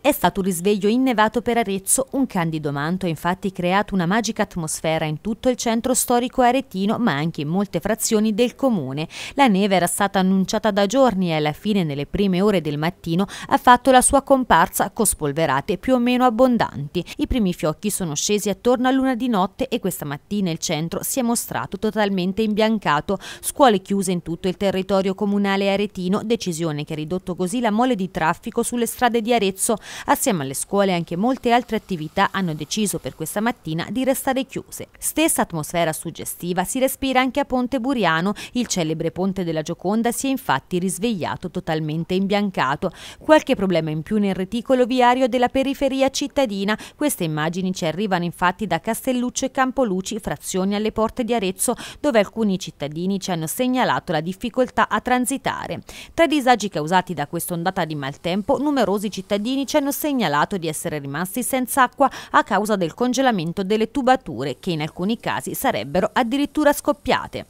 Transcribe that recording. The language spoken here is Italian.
È stato un risveglio innevato per Arezzo, un candido manto ha infatti creato una magica atmosfera in tutto il centro storico aretino ma anche in molte frazioni del comune. La neve era stata annunciata da giorni e alla fine nelle prime ore del mattino ha fatto la sua comparsa con spolverate più o meno abbondanti. I primi fiocchi sono scesi attorno a luna di notte e questa mattina il centro si è mostrato totalmente imbiancato, scuole chiuse in tutto il territorio comunale aretino, decisione che ha ridotto così la mole di traffico sulle strade di Arezzo Assieme alle scuole anche molte altre attività hanno deciso per questa mattina di restare chiuse. Stessa atmosfera suggestiva si respira anche a Ponte Buriano, il celebre ponte della Gioconda si è infatti risvegliato totalmente imbiancato. Qualche problema in più nel reticolo viario della periferia cittadina, queste immagini ci arrivano infatti da Castelluccio e Campoluci, frazioni alle porte di Arezzo, dove alcuni cittadini ci hanno segnalato la difficoltà a transitare. Tra i disagi causati da questa ondata di maltempo, numerosi cittadini ci hanno segnalato di essere rimasti senza acqua a causa del congelamento delle tubature che in alcuni casi sarebbero addirittura scoppiate.